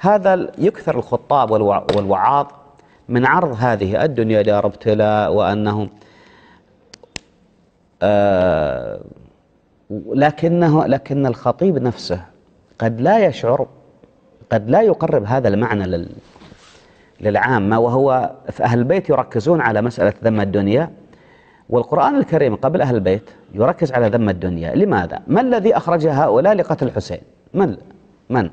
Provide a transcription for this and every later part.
هذا يكثر الخطاب والوعاظ من عرض هذه الدنيا دار ابتلاء وأنه آه، لكنه لكن الخطيب نفسه قد لا يشعر قد لا يقرب هذا المعنى لل للعامة وهو في أهل البيت يركزون على مسألة ذم الدنيا والقرآن الكريم قبل أهل البيت يركز على ذم الدنيا لماذا؟ ما الذي أخرج هؤلاء لقتل الحسين؟ من؟ من؟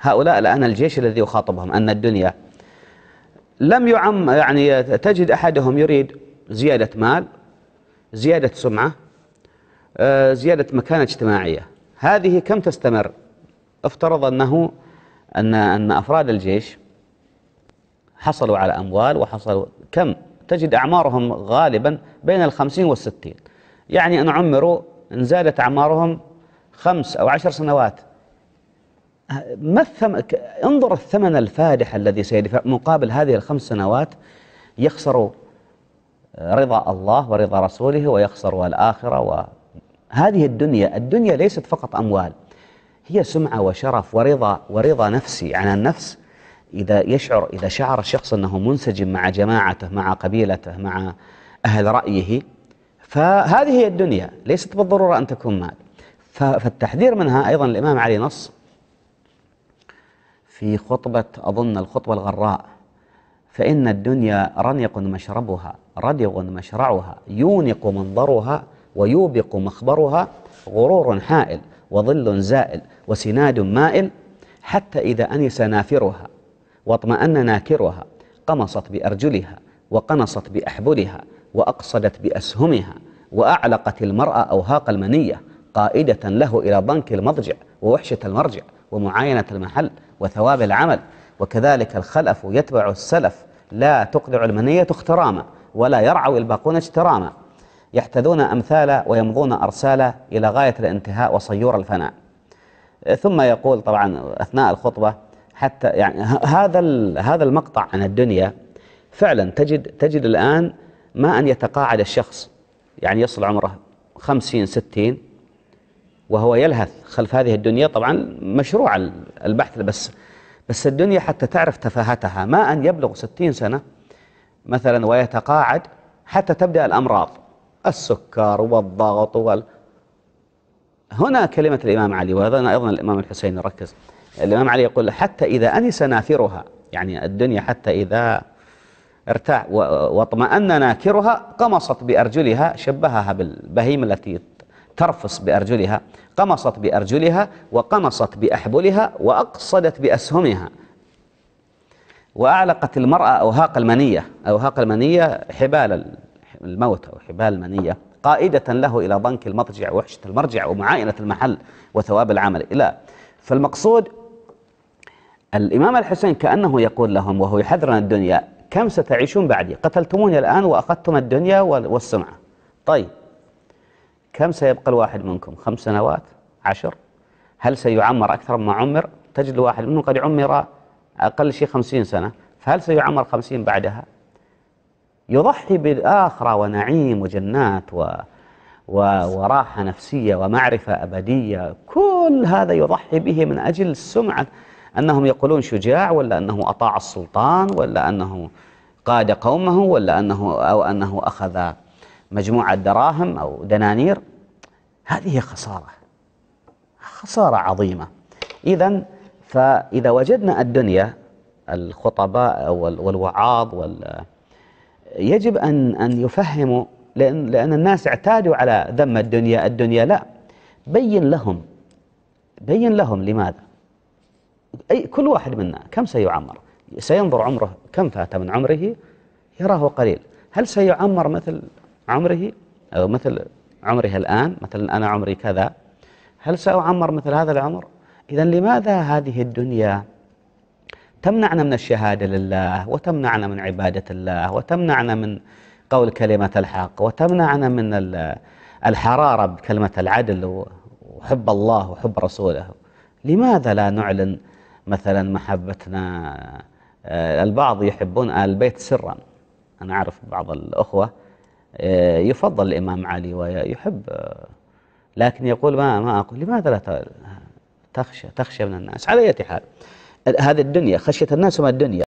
هؤلاء الآن الجيش الذي يخاطبهم أن الدنيا لم يعم يعني تجد أحدهم يريد زيادة مال زيادة سمعة آه، زيادة مكانة اجتماعية هذه كم تستمر افترض أنه أن, أن أفراد الجيش حصلوا على أموال وحصلوا كم تجد أعمارهم غالبا بين الخمسين والستين يعني أن عمروا إن زادت أعمارهم خمس أو عشر سنوات ما الثم... انظر الثمن الفادح الذي سيدفع مقابل هذه الخمس سنوات يخسر رضا الله ورضا رسوله ويخسر الآخرة وهذه الدنيا الدنيا ليست فقط أموال هي سمعة وشرف ورضا ورضا نفسي عن النفس إذا يشعر إذا شعر الشخص أنه منسجم مع جماعته مع قبيلته مع أهل رأيه فهذه هي الدنيا ليست بالضرورة أن تكون مال فالتحذير منها أيضا الإمام علي نص في خطبة أظن الخطبة الغراء فإن الدنيا رنق مشربها ردغ مشرعها يونق منظرها ويوبق مخبرها غرور حائل وظل زائل وسناد مائل حتى إذا أنس نافرها واطمأن ناكرها قمصت بأرجلها وقنصت بأحبلها وأقصدت بأسهمها وأعلقت المرأة أوهاق المنية قائدة له إلى ضنك المضجع ووحشة المرجع ومعاينة المحل وثواب العمل وكذلك الخلف يتبع السلف لا تقلع المنية اختراما ولا يرعو الباقون اجتراما يحتذون أمثالا ويمضون أرسالا إلى غاية الانتهاء وصيور الفناء ثم يقول طبعا أثناء الخطبة حتى يعني هذا هذا المقطع عن الدنيا فعلا تجد تجد الآن ما أن يتقاعد الشخص يعني يصل عمره خمسين ستين وهو يلهث خلف هذه الدنيا طبعا مشروع البحث بس بس الدنيا حتى تعرف تفاهتها ما أن يبلغ ستين سنة مثلا ويتقاعد حتى تبدأ الأمراض السكر والضغط وال هنا كلمة الإمام علي وهذا أيضا الإمام الحسين يركز الإمام علي يقول حتى إذا أنس نافرها يعني الدنيا حتى إذا ارتاح واطمأن ناكرها قمصت بأرجلها شبهها بالبهيمة التي ترفص بأرجلها قمصت بأرجلها وقمصت بأحبلها وأقصدت بأسهمها وأعلقت المرأة أوهاق المنية أوهاق المنية حبال الموت أو حبال المنية قائدة له إلى ضنك المضجع وحشة المرجع ومعاينة المحل وثواب العمل لا فالمقصود الإمام الحسين كأنه يقول لهم وهو يحذرنا الدنيا كم ستعيشون بعدي قتلتموني الآن وأخذتم الدنيا والسمعة طيب كم سيبقى الواحد منكم خمس سنوات عشر هل سيعمر أكثر مما عمر تجد الواحد منهم قد عمر أقل شيء خمسين سنة فهل سيعمر خمسين بعدها يضحي بالآخرة ونعيم وجنات و... و... وراحة نفسية ومعرفة أبدية كل هذا يضحي به من أجل سمعة أنهم يقولون شجاع ولا أنه أطاع السلطان ولا أنه قاد قومه ولا أنه أو أنه أخذ مجموعة دراهم أو دنانير هذه خسارة خسارة عظيمة إذا فإذا وجدنا الدنيا الخطباء والوعاظ وال يجب أن أن يفهموا لأن لأن الناس اعتادوا على ذم الدنيا الدنيا لا بين لهم بين لهم لماذا أي كل واحد منا كم سيعمر سينظر عمره كم فات من عمره يراه قليل هل سيعمر مثل عمره أو مثل عمرها الآن مثلا أنا عمري كذا هل سأعمر مثل هذا العمر إذا لماذا هذه الدنيا تمنعنا من الشهادة لله وتمنعنا من عبادة الله وتمنعنا من قول كلمة الحق وتمنعنا من الحرارة بكلمة العدل وحب الله وحب رسوله لماذا لا نعلن مثلا محبتنا آه، البعض يحبون آل البيت سرا أنا أعرف بعض الأخوة آه، يفضل الإمام علي ويحب آه، لكن يقول ما ما أقول لماذا لا تخشى تخشى من الناس على أي حال هذه الدنيا خشية الناس هم الدنيا